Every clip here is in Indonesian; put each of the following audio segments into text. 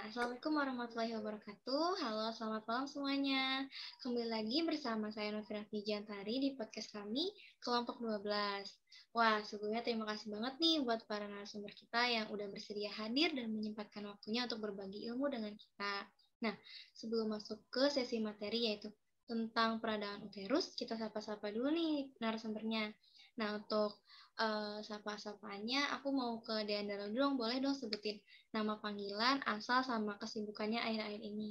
Assalamualaikum warahmatullahi wabarakatuh. Halo, selamat malam semuanya. Kembali lagi bersama saya Novira Vijantari di podcast kami Kelompok 12. Wah, sebelumnya terima kasih banget nih buat para narasumber kita yang udah bersedia hadir dan menyempatkan waktunya untuk berbagi ilmu dengan kita. Nah, sebelum masuk ke sesi materi yaitu tentang peradangan uterus, kita sapa-sapa dulu nih narasumbernya. Nah, untuk uh, sapa-sapanya aku mau ke Deandra dulu dong boleh dong sebutin nama panggilan asal sama kesibukannya akhir-akhir ini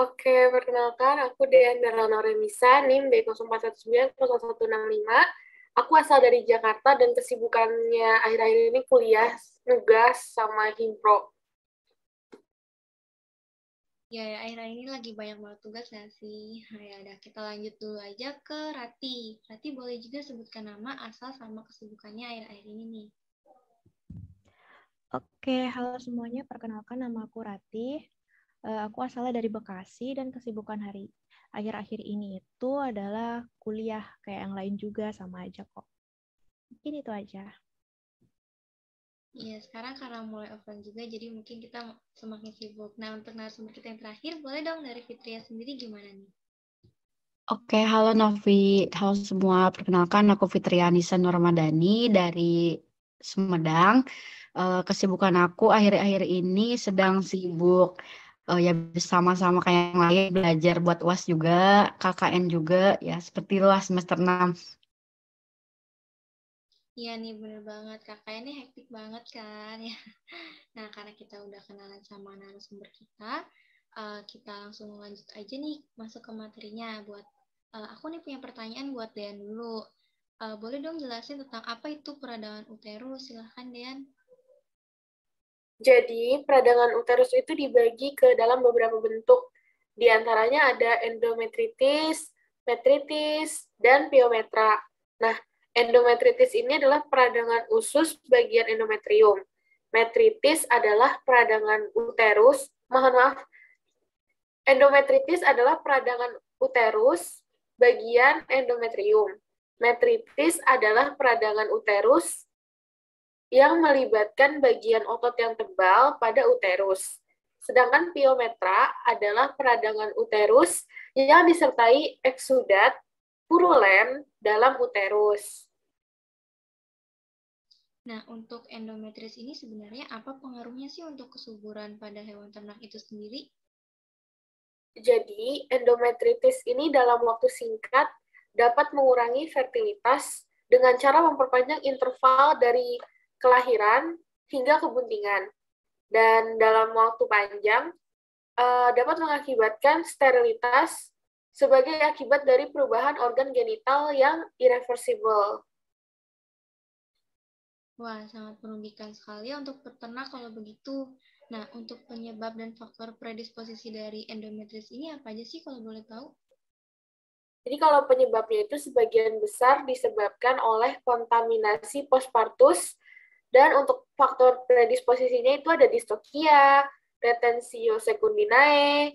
Oke, perkenalkan aku Deandra Remisa NIM b 0419 Aku asal dari Jakarta dan kesibukannya akhir-akhir ini kuliah, nugas, sama himpro. Ya, akhirnya akhir ini lagi banyak banget tugas gak sih? Nah, ya udah, kita lanjut dulu aja ke Rati. Rati boleh juga sebutkan nama asal sama kesibukannya akhir-akhir ini nih. Oke, halo semuanya. Perkenalkan nama aku Rati. Uh, aku asalnya dari Bekasi dan kesibukan hari akhir-akhir ini itu adalah kuliah kayak yang lain juga sama aja kok. Mungkin itu aja. Iya, sekarang karena mulai offline juga, jadi mungkin kita semakin sibuk. Nah, untuk narasumber kita yang terakhir, boleh dong dari Fitria sendiri gimana nih? Oke, halo Novi. Halo semua. Perkenalkan, aku Fitria Anissa Nurmadani dari Sumedang. Eh, kesibukan aku akhir-akhir ini sedang sibuk uh, ya sama-sama kayak yang lain belajar buat UAS juga, KKN juga ya seperti luas semester 6. Iya nih bener banget, kakak ini hektik banget kan ya. Nah karena kita udah kenalan sama narasumber kita, uh, kita langsung lanjut aja nih masuk ke materinya. Buat uh, aku nih punya pertanyaan buat Dean dulu. Uh, boleh dong jelasin tentang apa itu peradangan uterus? Silahkan Dean. Jadi peradangan uterus itu dibagi ke dalam beberapa bentuk. Di antaranya ada endometritis, metritis, dan piometra. Nah, Endometritis ini adalah peradangan usus bagian endometrium. Metritis adalah peradangan uterus. Mohon maaf. Endometritis adalah peradangan uterus bagian endometrium. Metritis adalah peradangan uterus yang melibatkan bagian otot yang tebal pada uterus. Sedangkan piometra adalah peradangan uterus yang disertai eksudat purulen dalam uterus. Nah, untuk endometriosis ini sebenarnya apa pengaruhnya sih untuk kesuburan pada hewan ternak itu sendiri? Jadi, endometritis ini dalam waktu singkat dapat mengurangi fertilitas dengan cara memperpanjang interval dari kelahiran hingga kebuntingan. Dan dalam waktu panjang, eh, dapat mengakibatkan sterilitas sebagai akibat dari perubahan organ genital yang irreversible. Wah, sangat merugikan sekali ya untuk peternak kalau begitu. Nah, untuk penyebab dan faktor predisposisi dari endometriosis ini apa aja sih kalau boleh tahu? Jadi kalau penyebabnya itu sebagian besar disebabkan oleh kontaminasi postpartus dan untuk faktor predisposisinya itu ada distokia, retensio secundinae,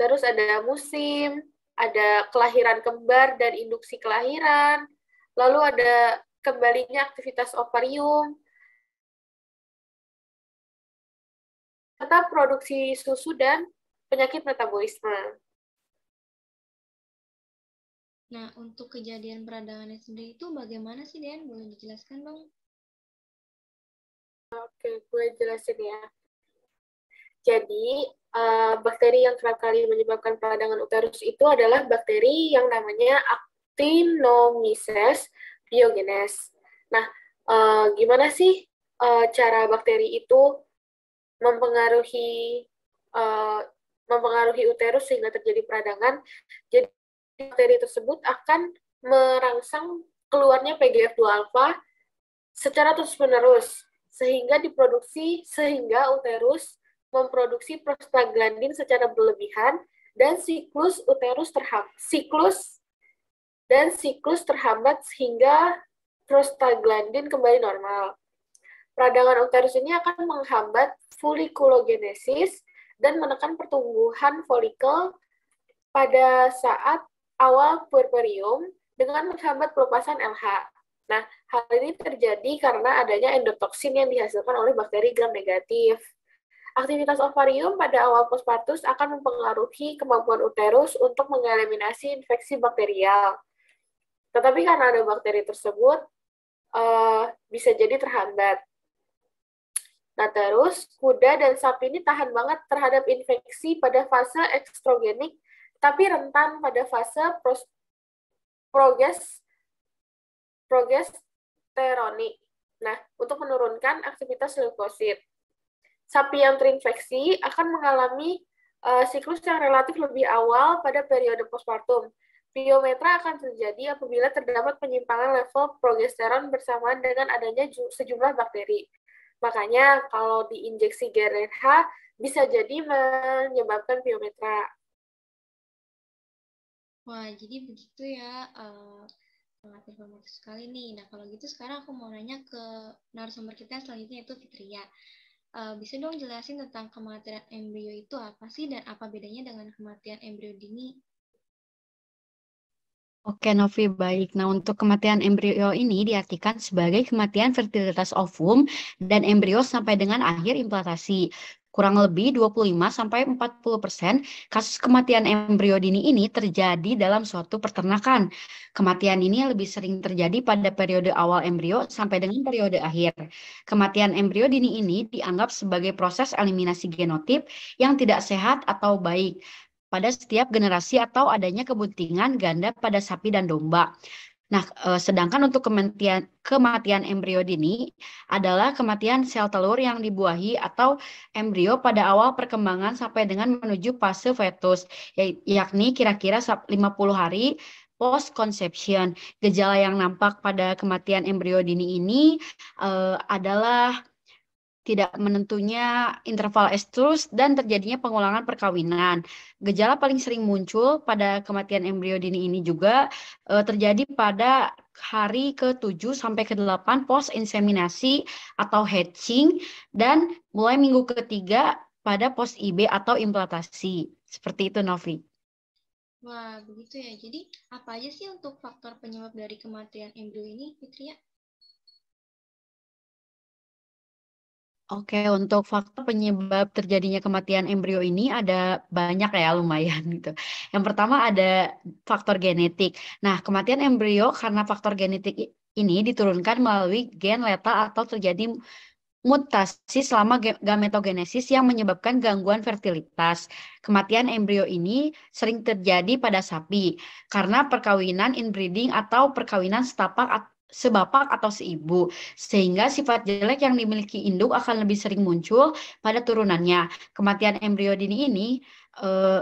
terus ada musim, ada kelahiran kembar dan induksi kelahiran, lalu ada kembalinya aktivitas ovarium. Serta produksi susu dan penyakit metabolisme. Nah, untuk kejadian peradangannya sendiri itu bagaimana sih, Dian? Boleh dijelaskan dong? Oke, gue jelasin ya. Jadi, uh, bakteri yang kerap kali menyebabkan peradangan uterus itu adalah bakteri yang namanya Actinomyces biogenes. Nah, uh, gimana sih uh, cara bakteri itu mempengaruhi uh, mempengaruhi uterus sehingga terjadi peradangan? Jadi, bakteri tersebut akan merangsang keluarnya PGF2 alfa secara terus-menerus sehingga diproduksi sehingga uterus memproduksi prostaglandin secara berlebihan dan siklus uterus terhambat siklus dan siklus terhambat sehingga prostaglandin kembali normal. Peradangan uterus ini akan menghambat folikulogenesis dan menekan pertumbuhan folikel pada saat awal puerperium dengan menghambat pelepasan LH. Nah, hal ini terjadi karena adanya endotoksin yang dihasilkan oleh bakteri gram negatif. Aktivitas ovarium pada awal postpartus akan mempengaruhi kemampuan uterus untuk mengeliminasi infeksi bakterial. Tetapi karena ada bakteri tersebut, uh, bisa jadi terhambat. Nah terus, kuda dan sapi ini tahan banget terhadap infeksi pada fase ekstrogenik, tapi rentan pada fase pros, proges, progesteronik. Nah, untuk menurunkan aktivitas leukosit sapi yang terinfeksi akan mengalami uh, siklus yang relatif lebih awal pada periode postpartum. Biometra akan terjadi apabila terdapat penyimpangan level progesteron bersamaan dengan adanya sejumlah bakteri. Makanya kalau diinjeksi GRH bisa jadi menyebabkan biometra. Wah, jadi begitu ya. Uh, eh, informatif sekali nih. Nah, kalau gitu sekarang aku mau nanya ke narasumber kita selanjutnya itu Fitria uh, bisa dong jelasin tentang kematian embrio itu apa sih dan apa bedanya dengan kematian embrio dini? Oke Novi, baik. Nah untuk kematian embrio ini diartikan sebagai kematian fertilitas ovum dan embrio sampai dengan akhir implantasi. Kurang lebih 25-40% persen kasus kematian embrio dini ini terjadi dalam suatu peternakan. Kematian ini lebih sering terjadi pada periode awal embrio sampai dengan periode akhir. Kematian embrio dini ini dianggap sebagai proses eliminasi genotip yang tidak sehat atau baik pada setiap generasi atau adanya kebuntingan ganda pada sapi dan domba. Nah, eh, sedangkan untuk kematian kematian embrio dini adalah kematian sel telur yang dibuahi atau embrio pada awal perkembangan sampai dengan menuju fase fetus, yakni kira-kira 50 hari post conception. Gejala yang nampak pada kematian embrio dini ini eh, adalah tidak menentunya interval estrus dan terjadinya pengulangan perkawinan. Gejala paling sering muncul pada kematian embrio dini ini juga e, terjadi pada hari ke-7 sampai ke-8 post inseminasi atau hatching dan mulai minggu ketiga pada post IB atau implantasi. Seperti itu Novi. Wah, begitu ya. Jadi, apa aja sih untuk faktor penyebab dari kematian embrio ini, Fitria? Ya? Oke, untuk faktor penyebab terjadinya kematian embrio ini ada banyak ya, lumayan gitu. Yang pertama ada faktor genetik. Nah, kematian embrio karena faktor genetik ini diturunkan melalui gen letal atau terjadi mutasi selama gametogenesis yang menyebabkan gangguan fertilitas. Kematian embrio ini sering terjadi pada sapi karena perkawinan inbreeding atau perkawinan setapak sebapak atau seibu, sehingga sifat jelek yang dimiliki induk akan lebih sering muncul pada turunannya. Kematian embrio dini ini eh,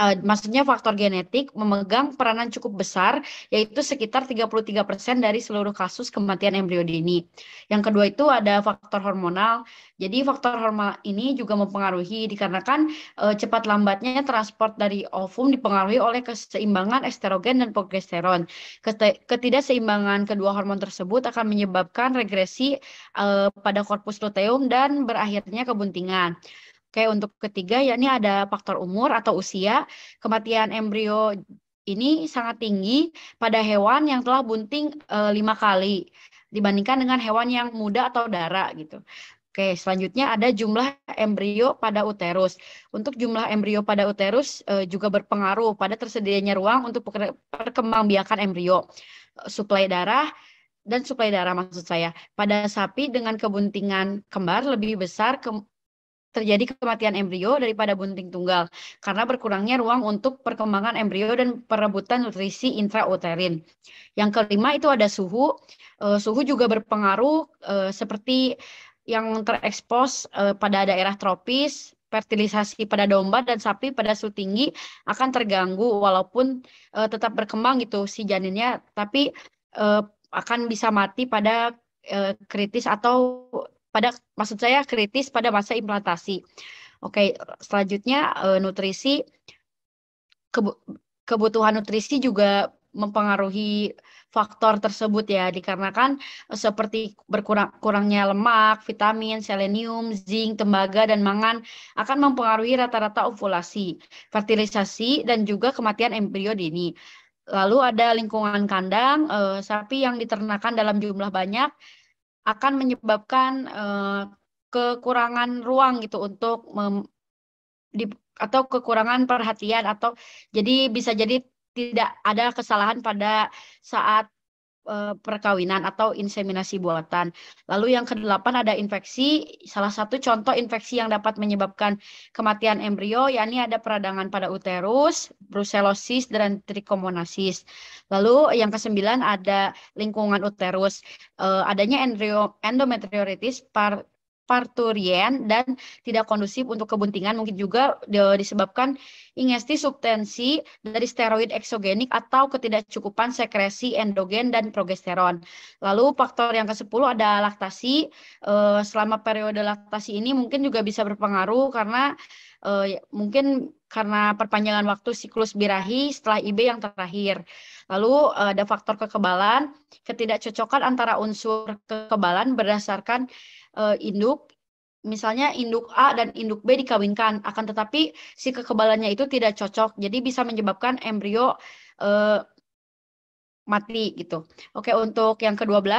Eh, maksudnya faktor genetik memegang peranan cukup besar yaitu sekitar 33% dari seluruh kasus kematian embrio dini. Yang kedua itu ada faktor hormonal. Jadi faktor hormonal ini juga mempengaruhi dikarenakan uh, cepat lambatnya transport dari ovum dipengaruhi oleh keseimbangan estrogen dan progesteron. Ketidakseimbangan kedua hormon tersebut akan menyebabkan regresi uh, pada korpus luteum dan berakhirnya kebuntingan. Oke, untuk ketiga yakni ada faktor umur atau usia. Kematian embrio ini sangat tinggi pada hewan yang telah bunting eh, lima kali dibandingkan dengan hewan yang muda atau darah gitu. Oke, selanjutnya ada jumlah embrio pada uterus. Untuk jumlah embrio pada uterus e, juga berpengaruh pada tersedianya ruang untuk perkembangbiakan embrio, suplai darah dan suplai darah maksud saya. Pada sapi dengan kebuntingan kembar lebih besar ke, terjadi kematian embrio daripada bunting tunggal karena berkurangnya ruang untuk perkembangan embrio dan perebutan nutrisi intrauterin. Yang kelima itu ada suhu. Uh, suhu juga berpengaruh uh, seperti yang terekspos uh, pada daerah tropis, fertilisasi pada domba dan sapi pada suhu tinggi akan terganggu walaupun uh, tetap berkembang itu si janinnya tapi uh, akan bisa mati pada uh, kritis atau pada maksud saya kritis pada masa implantasi. Oke, selanjutnya eh, nutrisi kebutuhan nutrisi juga mempengaruhi faktor tersebut ya dikarenakan eh, seperti berkurang kurangnya lemak, vitamin, selenium, zinc, tembaga dan mangan akan mempengaruhi rata-rata ovulasi, fertilisasi dan juga kematian embrio dini. Lalu ada lingkungan kandang, eh, sapi yang diternakan dalam jumlah banyak akan menyebabkan uh, kekurangan ruang gitu untuk mem, di, atau kekurangan perhatian atau jadi bisa jadi tidak ada kesalahan pada saat Eh, perkawinan atau inseminasi buatan. Lalu yang kedelapan ada infeksi. Salah satu contoh infeksi yang dapat menyebabkan kematian embrio yakni ada peradangan pada uterus, brucellosis dan trichomonasis. Lalu yang kesembilan ada lingkungan uterus. Eh, adanya endometrioritis parturien dan tidak kondusif untuk kebuntingan mungkin juga e, disebabkan ingesti substansi dari steroid eksogenik atau ketidakcukupan sekresi endogen dan progesteron. Lalu faktor yang ke-10 ada laktasi. E, selama periode laktasi ini mungkin juga bisa berpengaruh karena e, mungkin karena perpanjangan waktu siklus birahi setelah IB yang terakhir. Lalu eh, ada faktor kekebalan, ketidakcocokan antara unsur kekebalan berdasarkan eh, induk misalnya induk A dan induk B dikawinkan, akan tetapi si kekebalannya itu tidak cocok, jadi bisa menyebabkan embrio eh, mati gitu. Oke, untuk yang ke-12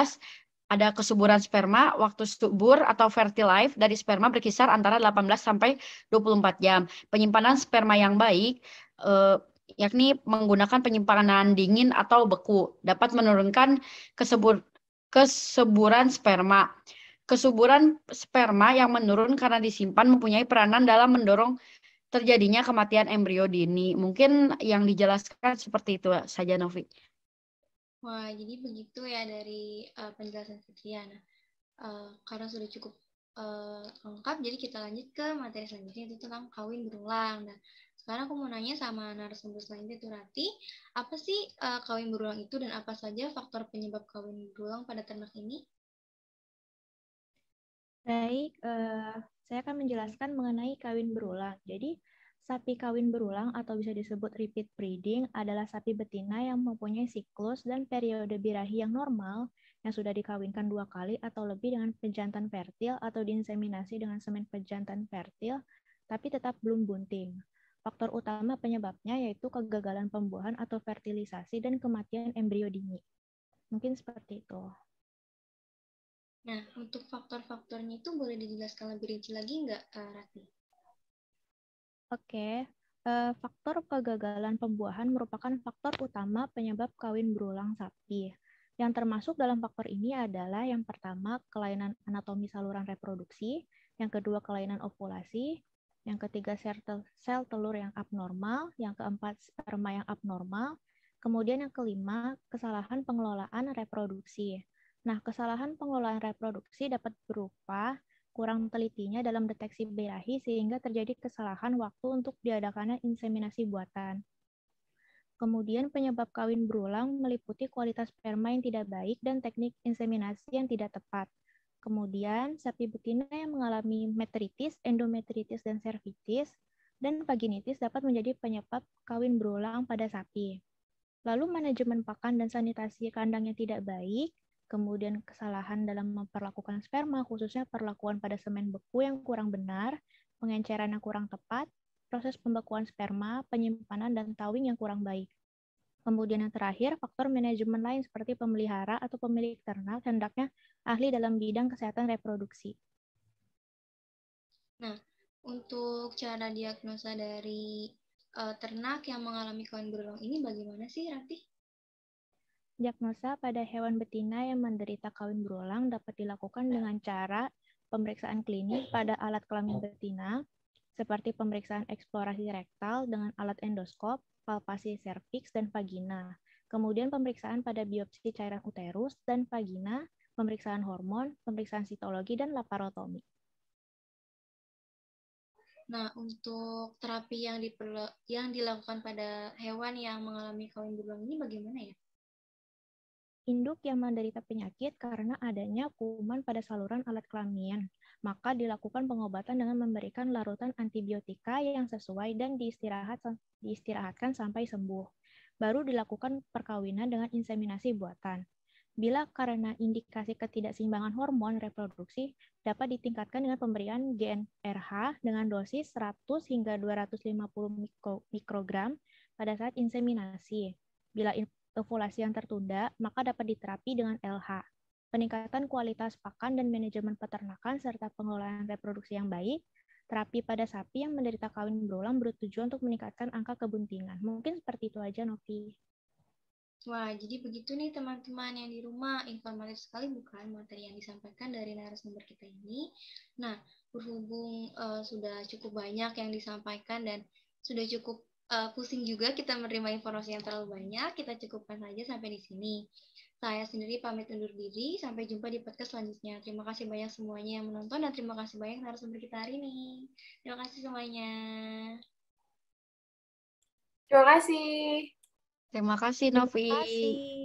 ada kesuburan sperma, waktu subur atau fertile dari sperma berkisar antara 18 sampai 24 jam. Penyimpanan sperma yang baik eh, yakni menggunakan penyimpanan dingin atau beku dapat menurunkan kesubur, kesuburan sperma. Kesuburan sperma yang menurun karena disimpan mempunyai peranan dalam mendorong terjadinya kematian embrio dini. Mungkin yang dijelaskan seperti itu saja Novi. Wah, jadi begitu ya dari uh, penjelasan Fitria. Nah, uh, karena sudah cukup uh, lengkap, jadi kita lanjut ke materi selanjutnya itu tentang kawin berulang. Nah, sekarang aku mau nanya sama narasumber selanjutnya itu Rati, apa sih uh, kawin berulang itu dan apa saja faktor penyebab kawin berulang pada ternak ini? Baik, uh, saya akan menjelaskan mengenai kawin berulang. Jadi, Sapi kawin berulang atau bisa disebut repeat breeding adalah sapi betina yang mempunyai siklus dan periode birahi yang normal yang sudah dikawinkan dua kali atau lebih dengan pejantan fertil atau diinseminasi dengan semen pejantan fertil tapi tetap belum bunting. Faktor utama penyebabnya yaitu kegagalan pembuahan atau fertilisasi dan kematian embrio dini. Mungkin seperti itu. Nah, untuk faktor-faktornya itu boleh dijelaskan lebih rinci lagi nggak, Kak Ratni? Oke, uh, faktor kegagalan pembuahan merupakan faktor utama penyebab kawin berulang sapi. Yang termasuk dalam faktor ini adalah yang pertama kelainan anatomi saluran reproduksi, yang kedua kelainan ovulasi, yang ketiga sel telur yang abnormal, yang keempat sperma yang abnormal, kemudian yang kelima kesalahan pengelolaan reproduksi. Nah, kesalahan pengelolaan reproduksi dapat berupa kurang telitinya dalam deteksi birahi sehingga terjadi kesalahan waktu untuk diadakannya inseminasi buatan. Kemudian penyebab kawin berulang meliputi kualitas sperma yang tidak baik dan teknik inseminasi yang tidak tepat. Kemudian sapi betina yang mengalami metritis, endometritis, dan servitis, dan vaginitis dapat menjadi penyebab kawin berulang pada sapi. Lalu manajemen pakan dan sanitasi kandang yang tidak baik, kemudian kesalahan dalam memperlakukan sperma, khususnya perlakuan pada semen beku yang kurang benar, pengenceran yang kurang tepat, proses pembekuan sperma, penyimpanan, dan tawing yang kurang baik. Kemudian yang terakhir, faktor manajemen lain seperti pemelihara atau pemilik ternak hendaknya ahli dalam bidang kesehatan reproduksi. Nah, untuk cara diagnosa dari uh, ternak yang mengalami koin berulang ini bagaimana sih, Ratih? Diagnosa pada hewan betina yang menderita kawin berulang dapat dilakukan ya. dengan cara pemeriksaan klinik pada alat kelamin betina, seperti pemeriksaan eksplorasi rektal dengan alat endoskop, palpasi serviks dan vagina, kemudian pemeriksaan pada biopsi cairan uterus dan vagina, pemeriksaan hormon, pemeriksaan sitologi, dan laparotomi. Nah, untuk terapi yang, yang dilakukan pada hewan yang mengalami kawin berulang ini bagaimana ya? induk yang menderita penyakit karena adanya kuman pada saluran alat kelamin. Maka dilakukan pengobatan dengan memberikan larutan antibiotika yang sesuai dan diistirahat, diistirahatkan sampai sembuh. Baru dilakukan perkawinan dengan inseminasi buatan. Bila karena indikasi ketidakseimbangan hormon reproduksi dapat ditingkatkan dengan pemberian GnRH dengan dosis 100 hingga 250 mikrogram pada saat inseminasi. Bila ovulasi yang tertunda, maka dapat diterapi dengan LH. Peningkatan kualitas pakan dan manajemen peternakan serta pengelolaan reproduksi yang baik, terapi pada sapi yang menderita kawin berulang bertujuan untuk meningkatkan angka kebuntingan. Mungkin seperti itu aja, Novi. Wah, jadi begitu nih teman-teman yang di rumah. Informatif sekali bukan materi yang disampaikan dari narasumber kita ini. Nah, berhubung uh, sudah cukup banyak yang disampaikan dan sudah cukup uh, pusing juga kita menerima informasi yang terlalu banyak. Kita cukupkan saja sampai di sini. Saya sendiri pamit undur diri. Sampai jumpa di podcast selanjutnya. Terima kasih banyak semuanya yang menonton dan terima kasih banyak narasumber kita hari ini. Terima kasih semuanya. Terima kasih. Terima kasih Novi. Terima kasih.